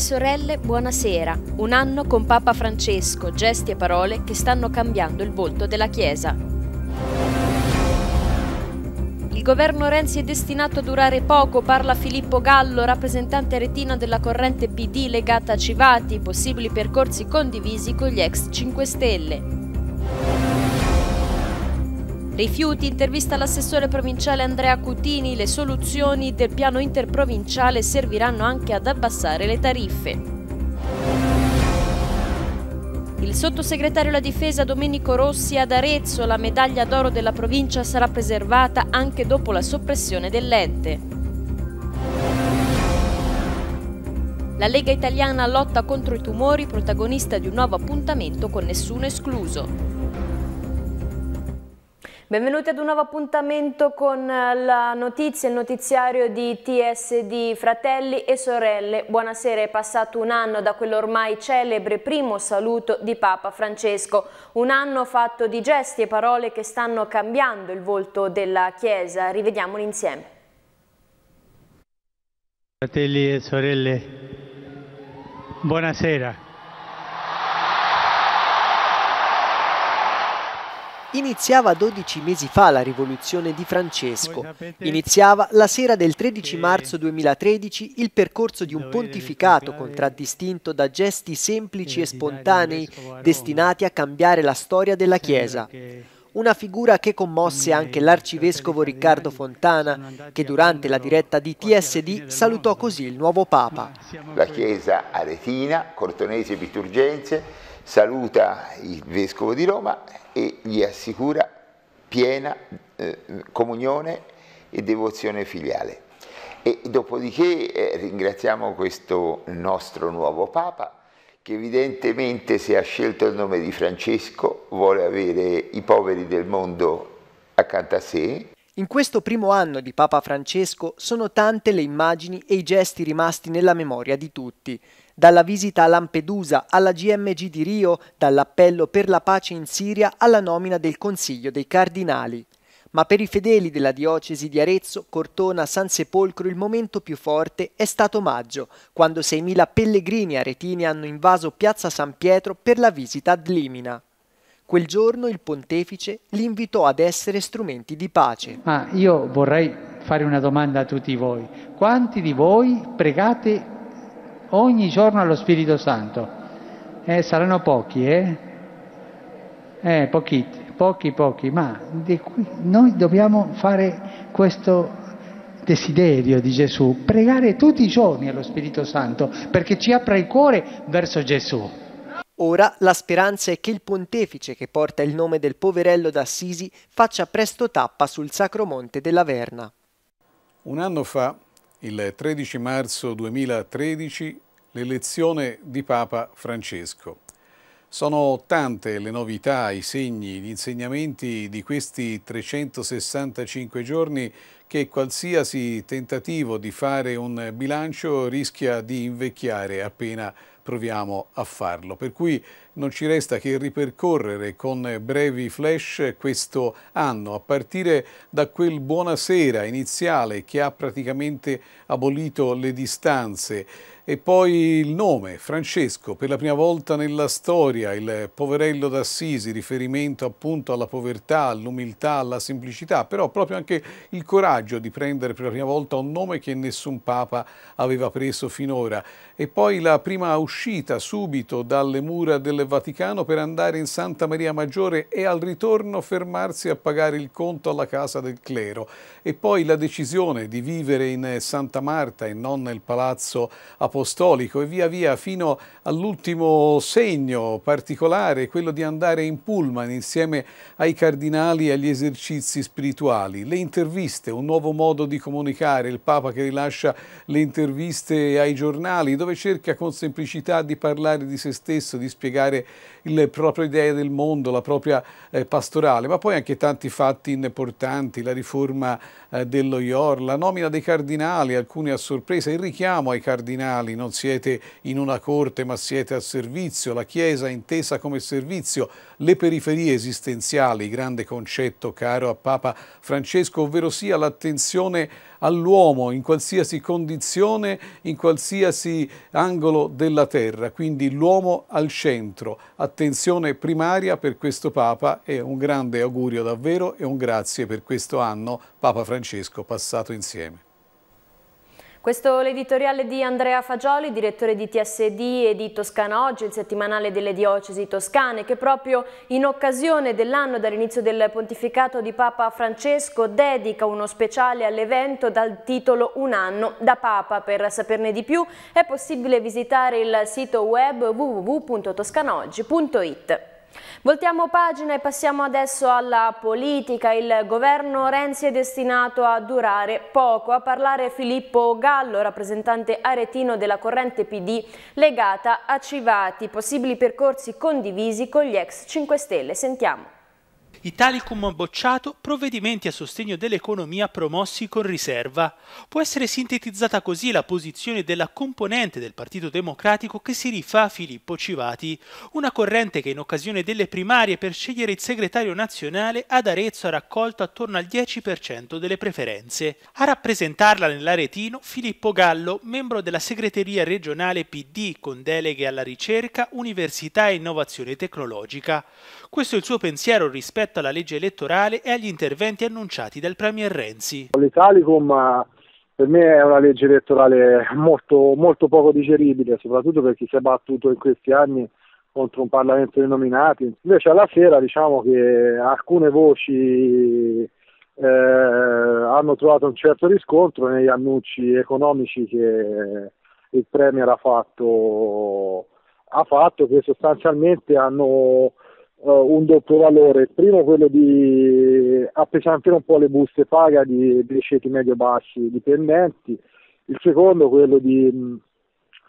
sorelle, buonasera. Un anno con Papa Francesco, gesti e parole che stanno cambiando il volto della Chiesa. Il governo Renzi è destinato a durare poco, parla Filippo Gallo, rappresentante retino della corrente PD legata a Civati, possibili percorsi condivisi con gli ex 5 Stelle. Rifiuti intervista l'assessore provinciale Andrea Cutini, le soluzioni del piano interprovinciale serviranno anche ad abbassare le tariffe. Il sottosegretario alla difesa Domenico Rossi ad Arezzo, la medaglia d'oro della provincia sarà preservata anche dopo la soppressione dell'ente. La Lega Italiana lotta contro i tumori, protagonista di un nuovo appuntamento con nessuno escluso. Benvenuti ad un nuovo appuntamento con eh, la notizia, il notiziario di TSD Fratelli e Sorelle. Buonasera, è passato un anno da quell'ormai celebre primo saluto di Papa Francesco. Un anno fatto di gesti e parole che stanno cambiando il volto della Chiesa. Rivediamolo insieme. Fratelli e sorelle, buonasera. Iniziava 12 mesi fa la rivoluzione di Francesco. Iniziava la sera del 13 marzo 2013 il percorso di un pontificato contraddistinto da gesti semplici e spontanei destinati a cambiare la storia della Chiesa una figura che commosse anche l'arcivescovo Riccardo Fontana, che durante la diretta di TSD salutò così il nuovo Papa. La Chiesa aretina, Cortonese e Viturgenze, saluta il Vescovo di Roma e gli assicura piena eh, comunione e devozione filiale. E dopodiché eh, ringraziamo questo nostro nuovo Papa che evidentemente se ha scelto il nome di Francesco vuole avere i poveri del mondo accanto a sé. In questo primo anno di Papa Francesco sono tante le immagini e i gesti rimasti nella memoria di tutti dalla visita a Lampedusa alla GMG di Rio, dall'appello per la pace in Siria alla nomina del Consiglio dei Cardinali. Ma per i fedeli della diocesi di Arezzo, Cortona, San Sepolcro il momento più forte è stato maggio, quando 6.000 pellegrini aretini hanno invaso piazza San Pietro per la visita ad Limina. Quel giorno il pontefice li invitò ad essere strumenti di pace. Ma io vorrei fare una domanda a tutti voi. Quanti di voi pregate ogni giorno allo Spirito Santo. Eh, saranno pochi, eh? Eh, pochi, pochi, pochi, ma noi dobbiamo fare questo desiderio di Gesù, pregare tutti i giorni allo Spirito Santo perché ci apra il cuore verso Gesù. Ora la speranza è che il pontefice che porta il nome del poverello d'Assisi faccia presto tappa sul sacro monte della Verna. Un anno fa il 13 marzo 2013 l'elezione di Papa Francesco. Sono tante le novità, i segni, gli insegnamenti di questi 365 giorni che qualsiasi tentativo di fare un bilancio rischia di invecchiare appena troviamo a farlo. Per cui non ci resta che ripercorrere con brevi flash questo anno, a partire da quel buonasera iniziale che ha praticamente abolito le distanze, e poi il nome, Francesco, per la prima volta nella storia, il poverello d'Assisi, riferimento appunto alla povertà, all'umiltà, alla semplicità, però proprio anche il coraggio di prendere per la prima volta un nome che nessun papa aveva preso finora. E poi la prima uscita subito dalle mura del Vaticano per andare in Santa Maria Maggiore e al ritorno fermarsi a pagare il conto alla casa del clero. E poi la decisione di vivere in Santa Marta e non nel palazzo apostolico apostolico e via via fino all'ultimo segno particolare, quello di andare in pullman insieme ai cardinali e agli esercizi spirituali. Le interviste, un nuovo modo di comunicare, il Papa che rilascia le interviste ai giornali dove cerca con semplicità di parlare di se stesso, di spiegare le proprie idee del mondo, la propria eh, pastorale, ma poi anche tanti fatti importanti, la riforma eh, dello IOR, la nomina dei cardinali, alcuni a sorpresa, il richiamo ai cardinali apostoli, non siete in una corte ma siete al servizio, la Chiesa intesa come servizio, le periferie esistenziali, grande concetto caro a Papa Francesco, ovvero sia l'attenzione all'uomo in qualsiasi condizione, in qualsiasi angolo della terra, quindi l'uomo al centro, attenzione primaria per questo Papa e un grande augurio davvero e un grazie per questo anno Papa Francesco passato insieme. Questo è l'editoriale di Andrea Fagioli, direttore di TSD e di Toscana Oggi, il settimanale delle diocesi toscane, che proprio in occasione dell'anno dall'inizio del pontificato di Papa Francesco dedica uno speciale all'evento dal titolo Un anno da Papa. Per saperne di più è possibile visitare il sito web www.toscanoggi.it. Voltiamo pagina e passiamo adesso alla politica. Il governo Renzi è destinato a durare poco. A parlare Filippo Gallo, rappresentante aretino della corrente PD legata a Civati, possibili percorsi condivisi con gli ex 5 Stelle. Sentiamo. Italicum ha bocciato provvedimenti a sostegno dell'economia promossi con riserva. Può essere sintetizzata così la posizione della componente del Partito Democratico che si rifà a Filippo Civati, una corrente che in occasione delle primarie per scegliere il segretario nazionale ad Arezzo ha raccolto attorno al 10% delle preferenze. A rappresentarla nell'Aretino Filippo Gallo, membro della segreteria regionale PD con deleghe alla ricerca, università e innovazione tecnologica. Questo è il suo pensiero rispetto rispetto alla legge elettorale e agli interventi annunciati dal Premier Renzi. L'Italicum per me è una legge elettorale molto, molto poco digeribile, soprattutto per chi si è battuto in questi anni contro un Parlamento dei nominati. Invece alla sera diciamo che alcune voci eh, hanno trovato un certo riscontro negli annunci economici che il Premier ha fatto, ha fatto che sostanzialmente hanno eh, un doppio valore. Il Primo quello di appesantire un po' le buste paga di, dei ceti medio-bassi dipendenti, il secondo quello di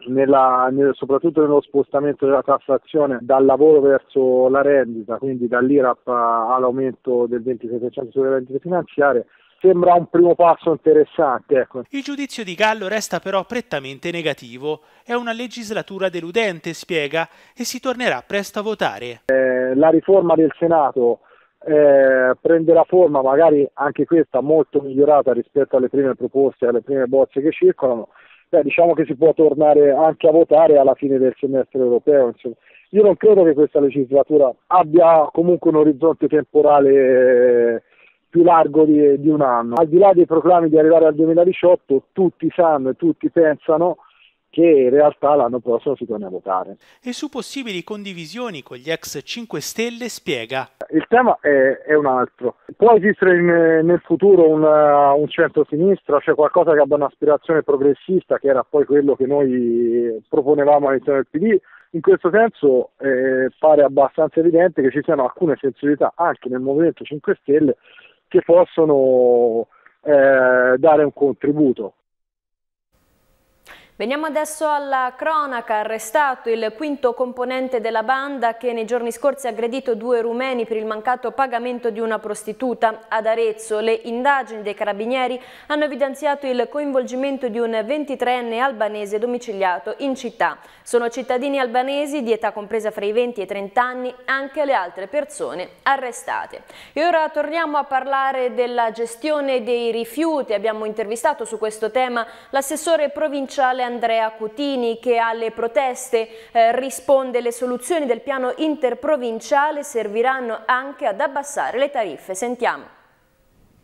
nella, nel, soprattutto nello spostamento della tassazione dal lavoro verso la rendita, quindi dall'IRAP eh, all'aumento del 26% sulle rendite finanziarie sembra un primo passo interessante. Ecco. Il giudizio di Gallo resta però prettamente negativo. È una legislatura deludente, spiega, e si tornerà presto a votare. Eh, la riforma del Senato eh, prenderà forma, magari anche questa molto migliorata rispetto alle prime proposte, alle prime bozze che circolano. Beh, diciamo che si può tornare anche a votare alla fine del semestre europeo. Insomma. Io non credo che questa legislatura abbia comunque un orizzonte temporale. Eh, più largo di, di, un anno. Al di là dei proclami di arrivare al 2018, tutti sanno e tutti pensano che in realtà l'anno prossimo si torna a votare. E su possibili condivisioni con gli ex 5 Stelle spiega. Il tema è, è un altro. Può esistere in, nel futuro un, eh, un centro-sinistra, cioè qualcosa che abbia un'aspirazione progressista, che era poi quello che noi proponevamo all'interno del PD, in questo senso eh, pare abbastanza evidente che ci siano alcune sensibilità anche nel Movimento 5 Stelle che possono eh, dare un contributo. Veniamo adesso alla cronaca, arrestato il quinto componente della banda che nei giorni scorsi ha aggredito due rumeni per il mancato pagamento di una prostituta. Ad Arezzo le indagini dei carabinieri hanno evidenziato il coinvolgimento di un 23enne albanese domiciliato in città. Sono cittadini albanesi di età compresa fra i 20 e i 30 anni anche le altre persone arrestate. E ora torniamo a parlare della gestione dei rifiuti. Abbiamo intervistato su questo tema l'assessore provinciale Andrea Andrea Cutini che alle proteste eh, risponde le soluzioni del piano interprovinciale serviranno anche ad abbassare le tariffe. Sentiamo.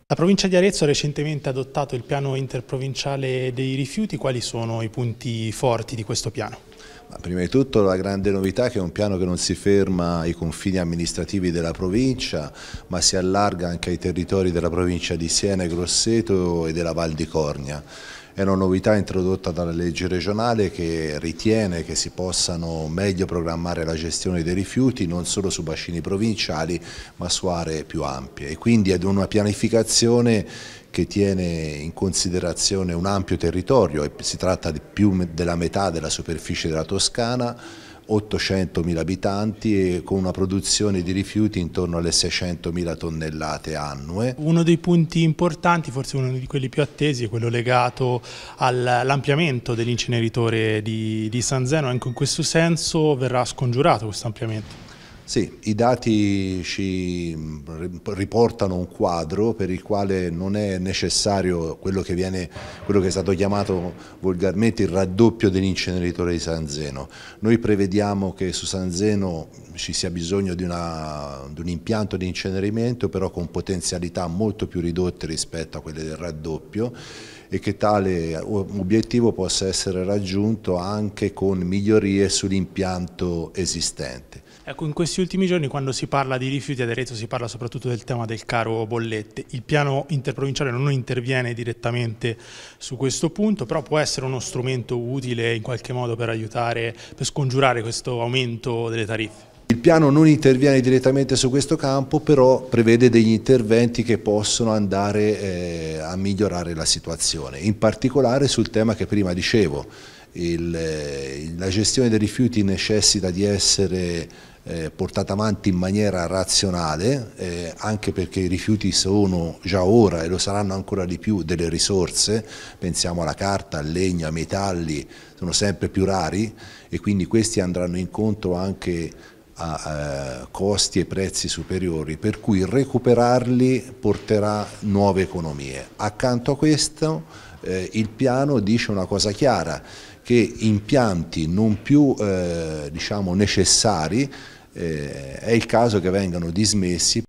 La provincia di Arezzo ha recentemente adottato il piano interprovinciale dei rifiuti, quali sono i punti forti di questo piano? Prima di tutto la grande novità è che è un piano che non si ferma ai confini amministrativi della provincia ma si allarga anche ai territori della provincia di Siena Grosseto e della Val di Cornia è una novità introdotta dalla legge regionale che ritiene che si possano meglio programmare la gestione dei rifiuti non solo su bacini provinciali ma su aree più ampie e quindi ad una pianificazione che tiene in considerazione un ampio territorio, si tratta di più della metà della superficie della Toscana, 800.000 abitanti e con una produzione di rifiuti intorno alle 600.000 tonnellate annue. Uno dei punti importanti, forse uno di quelli più attesi, è quello legato all'ampliamento dell'inceneritore di, di San Zeno, anche in questo senso verrà scongiurato questo ampliamento. Sì, i dati ci riportano un quadro per il quale non è necessario quello che, viene, quello che è stato chiamato volgarmente il raddoppio dell'inceneritore di San Zeno. Noi prevediamo che su San Zeno ci sia bisogno di, una, di un impianto di incenerimento però con potenzialità molto più ridotte rispetto a quelle del raddoppio e che tale eh, obiettivo possa essere raggiunto anche con migliorie sull'impianto esistente. Ecco, in questi ultimi giorni quando si parla di rifiuti ad Arezzo si parla soprattutto del tema del caro bollette. Il piano interprovinciale non interviene direttamente su questo punto, però può essere uno strumento utile in qualche modo per aiutare, per scongiurare questo aumento delle tariffe. Il piano non interviene direttamente su questo campo, però prevede degli interventi che possono andare eh, a migliorare la situazione, in particolare sul tema che prima dicevo, eh, il, la gestione dei rifiuti necessita di essere eh, portata avanti in maniera razionale, eh, anche perché i rifiuti sono già ora e lo saranno ancora di più delle risorse, pensiamo alla carta, al legno, ai metalli, sono sempre più rari e quindi questi andranno incontro anche a costi e prezzi superiori, per cui recuperarli porterà nuove economie. Accanto a questo eh, il piano dice una cosa chiara, che impianti non più eh, diciamo necessari eh, è il caso che vengano dismessi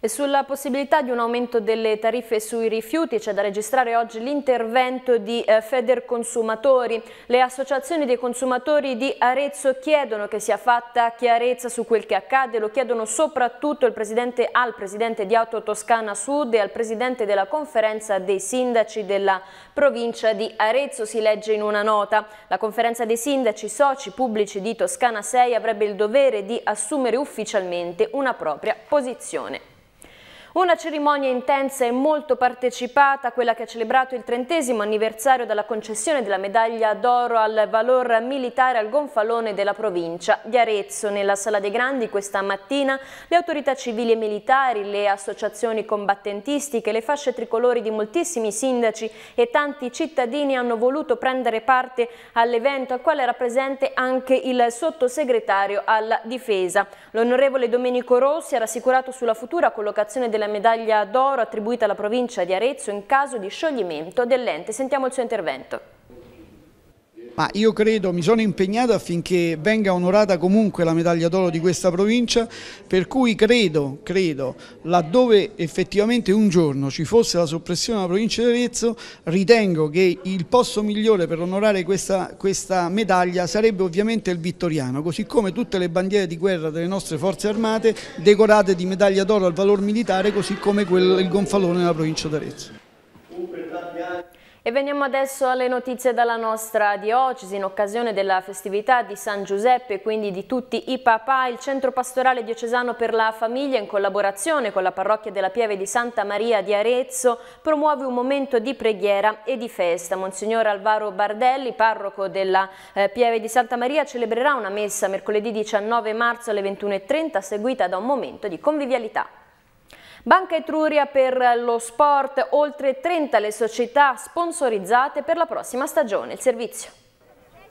e sulla possibilità di un aumento delle tariffe sui rifiuti c'è da registrare oggi l'intervento di eh, Feder Consumatori. Le associazioni dei consumatori di Arezzo chiedono che sia fatta chiarezza su quel che accade, lo chiedono soprattutto presidente, al presidente di Auto Toscana Sud e al presidente della conferenza dei sindaci della provincia di Arezzo, si legge in una nota. La conferenza dei sindaci soci pubblici di Toscana 6 avrebbe il dovere di assumere ufficialmente una propria posizione. Una cerimonia intensa e molto partecipata, quella che ha celebrato il trentesimo anniversario della concessione della medaglia d'oro al valor militare al gonfalone della provincia di Arezzo. Nella Sala dei Grandi questa mattina le autorità civili e militari, le associazioni combattentistiche, le fasce tricolori di moltissimi sindaci e tanti cittadini hanno voluto prendere parte all'evento al quale era presente anche il sottosegretario alla difesa. L'onorevole Domenico Rossi era assicurato sulla futura collocazione della medaglia d'oro attribuita alla provincia di Arezzo in caso di scioglimento dell'ente. Sentiamo il suo intervento ma io credo, mi sono impegnato affinché venga onorata comunque la medaglia d'oro di questa provincia, per cui credo, credo, laddove effettivamente un giorno ci fosse la soppressione della provincia di Arezzo, ritengo che il posto migliore per onorare questa, questa medaglia sarebbe ovviamente il Vittoriano, così come tutte le bandiere di guerra delle nostre forze armate decorate di medaglia d'oro al valor militare, così come quel, il gonfalone della provincia di Arezzo. E veniamo adesso alle notizie dalla nostra diocesi. In occasione della festività di San Giuseppe quindi di tutti i papà, il Centro Pastorale Diocesano per la Famiglia, in collaborazione con la parrocchia della Pieve di Santa Maria di Arezzo, promuove un momento di preghiera e di festa. Monsignor Alvaro Bardelli, parroco della eh, Pieve di Santa Maria, celebrerà una messa mercoledì 19 marzo alle 21.30, seguita da un momento di convivialità. Banca Etruria per lo sport, oltre 30 le società sponsorizzate per la prossima stagione. Il servizio.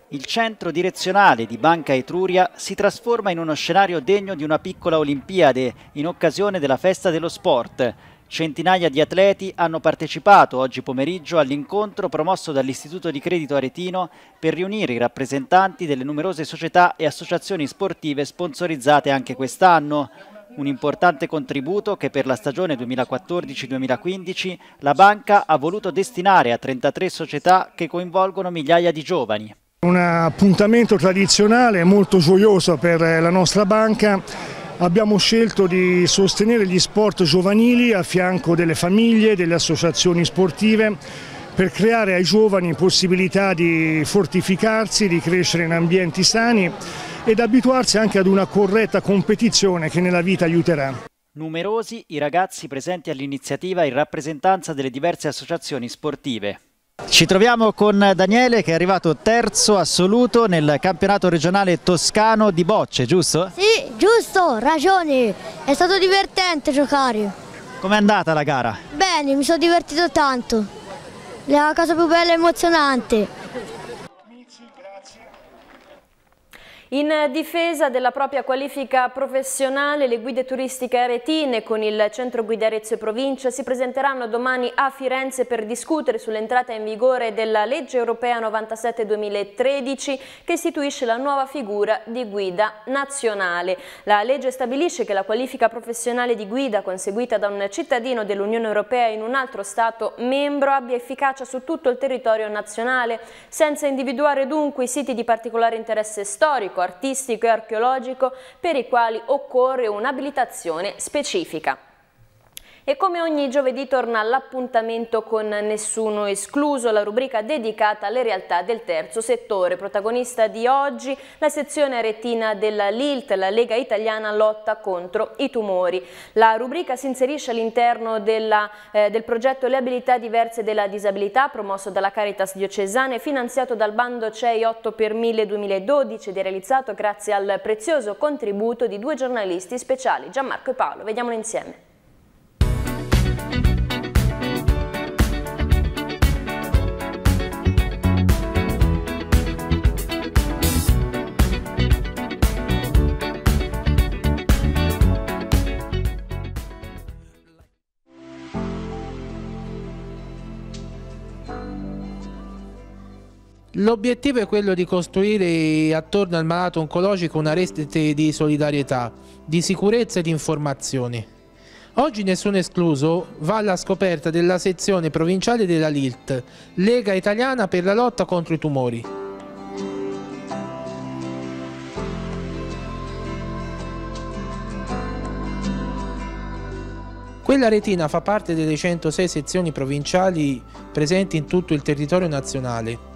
Il centro direzionale di Banca Etruria si trasforma in uno scenario degno di una piccola Olimpiade in occasione della festa dello sport. Centinaia di atleti hanno partecipato oggi pomeriggio all'incontro promosso dall'Istituto di Credito Aretino per riunire i rappresentanti delle numerose società e associazioni sportive sponsorizzate anche quest'anno un importante contributo che per la stagione 2014-2015 la banca ha voluto destinare a 33 società che coinvolgono migliaia di giovani. Un appuntamento tradizionale molto gioioso per la nostra banca. Abbiamo scelto di sostenere gli sport giovanili a fianco delle famiglie, delle associazioni sportive per creare ai giovani possibilità di fortificarsi, di crescere in ambienti sani ed abituarsi anche ad una corretta competizione che nella vita aiuterà. Numerosi i ragazzi presenti all'iniziativa in rappresentanza delle diverse associazioni sportive. Ci troviamo con Daniele che è arrivato terzo assoluto nel campionato regionale toscano di bocce, giusto? Sì, giusto, ragioni. È stato divertente giocare. Com'è andata la gara? Bene, mi sono divertito tanto. La cosa più bella e emozionante. In difesa della propria qualifica professionale, le guide turistiche aretine con il Centro Guida Arezzo e Provincia si presenteranno domani a Firenze per discutere sull'entrata in vigore della legge europea 97-2013 che istituisce la nuova figura di guida nazionale. La legge stabilisce che la qualifica professionale di guida conseguita da un cittadino dell'Unione Europea in un altro Stato membro abbia efficacia su tutto il territorio nazionale, senza individuare dunque i siti di particolare interesse storico artistico e archeologico per i quali occorre un'abilitazione specifica. E come ogni giovedì torna l'appuntamento con Nessuno Escluso, la rubrica dedicata alle realtà del terzo settore. Protagonista di oggi la sezione retina della LILT, la Lega Italiana Lotta contro i Tumori. La rubrica si inserisce all'interno eh, del progetto Le abilità diverse della disabilità, promosso dalla Caritas Diocesana e finanziato dal bando CEI 8 per 1000 2012 ed è realizzato grazie al prezioso contributo di due giornalisti speciali, Gianmarco e Paolo. Vediamolo insieme. L'obiettivo è quello di costruire attorno al malato oncologico una rete di solidarietà, di sicurezza e di informazioni. Oggi nessuno escluso va alla scoperta della sezione provinciale della LILT, Lega Italiana per la lotta contro i tumori. Quella retina fa parte delle 106 sezioni provinciali presenti in tutto il territorio nazionale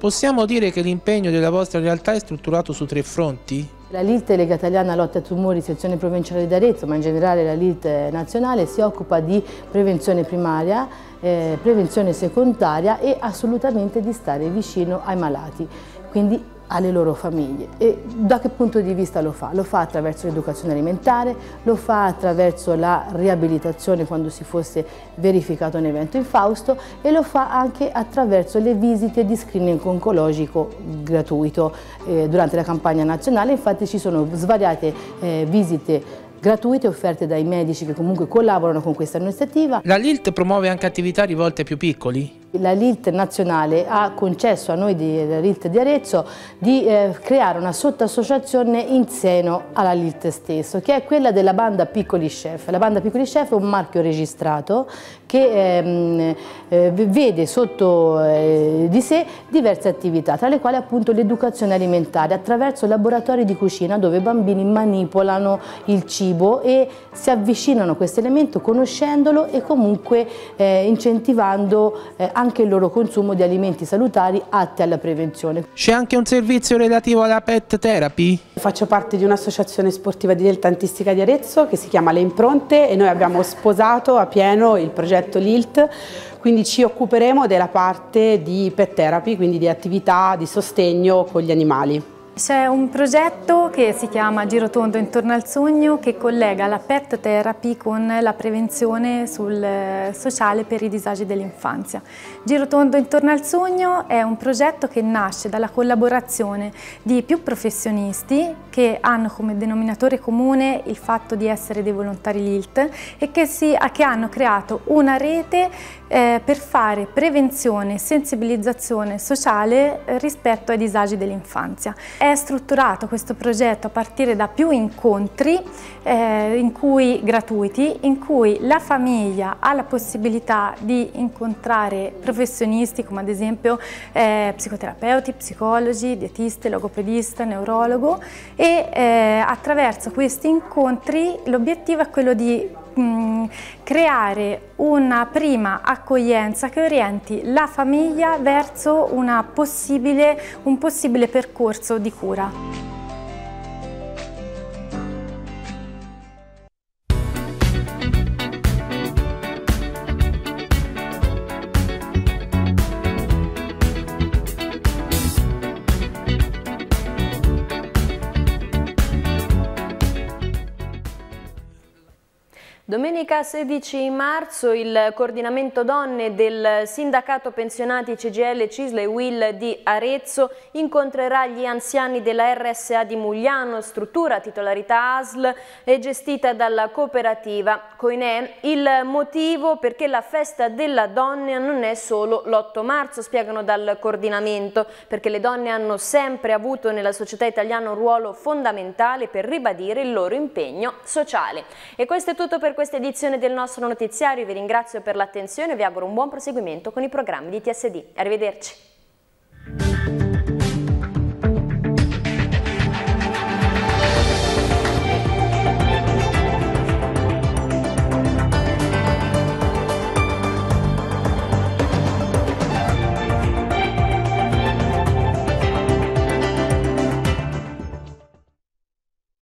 Possiamo dire che l'impegno della vostra realtà è strutturato su tre fronti? La LIT Lega Italiana Lotta ai Tumori, sezione provinciale d'Arezzo, ma in generale la LIT nazionale, si occupa di prevenzione primaria, eh, prevenzione secondaria e assolutamente di stare vicino ai malati. Quindi alle loro famiglie. E da che punto di vista lo fa? Lo fa attraverso l'educazione alimentare, lo fa attraverso la riabilitazione quando si fosse verificato un evento in Fausto e lo fa anche attraverso le visite di screening oncologico gratuito. Eh, durante la campagna nazionale infatti ci sono svariate eh, visite gratuite offerte dai medici che comunque collaborano con questa iniziativa. La LILT promuove anche attività rivolte ai più piccoli? La LILT nazionale ha concesso a noi della LILT di Arezzo di eh, creare una sottassociazione in seno alla LILT stesso, che è quella della banda Piccoli Chef. La banda Piccoli Chef è un marchio registrato che ehm, eh, vede sotto eh, di sé diverse attività, tra le quali appunto l'educazione alimentare attraverso laboratori di cucina dove i bambini manipolano il cibo e si avvicinano a questo elemento conoscendolo e comunque eh, incentivando eh, anche il loro consumo di alimenti salutari atti alla prevenzione. C'è anche un servizio relativo alla pet therapy? Faccio parte di un'associazione sportiva di dilettantistica di Arezzo che si chiama Le Impronte e noi abbiamo sposato a pieno il progetto LILT quindi ci occuperemo della parte di pet therapy, quindi di attività di sostegno con gli animali. C'è un progetto che si chiama Girotondo intorno al sogno che collega la pet therapy con la prevenzione eh, sociale per i disagi dell'infanzia. Girotondo intorno al sogno è un progetto che nasce dalla collaborazione di più professionisti che hanno come denominatore comune il fatto di essere dei volontari LILT e che, si, che hanno creato una rete eh, per fare prevenzione e sensibilizzazione sociale eh, rispetto ai disagi dell'infanzia strutturato questo progetto a partire da più incontri eh, in cui, gratuiti in cui la famiglia ha la possibilità di incontrare professionisti come ad esempio eh, psicoterapeuti, psicologi, dietiste, logopedista, neurologo e eh, attraverso questi incontri l'obiettivo è quello di Mm, creare una prima accoglienza che orienti la famiglia verso possibile, un possibile percorso di cura. 16 marzo il coordinamento donne del sindacato pensionati CGL Cisle Will di Arezzo incontrerà gli anziani della RSA di Mugliano, struttura titolarità ASL e gestita dalla cooperativa Coinè. Il motivo perché la festa della donna non è solo l'8 marzo, spiegano dal coordinamento, perché le donne hanno sempre avuto nella società italiana un ruolo fondamentale per ribadire il loro impegno sociale. E questo è tutto per questa edizione conclusione del nostro notiziario vi ringrazio per l'attenzione e vi auguro un buon proseguimento con i programmi di TSD. Arrivederci.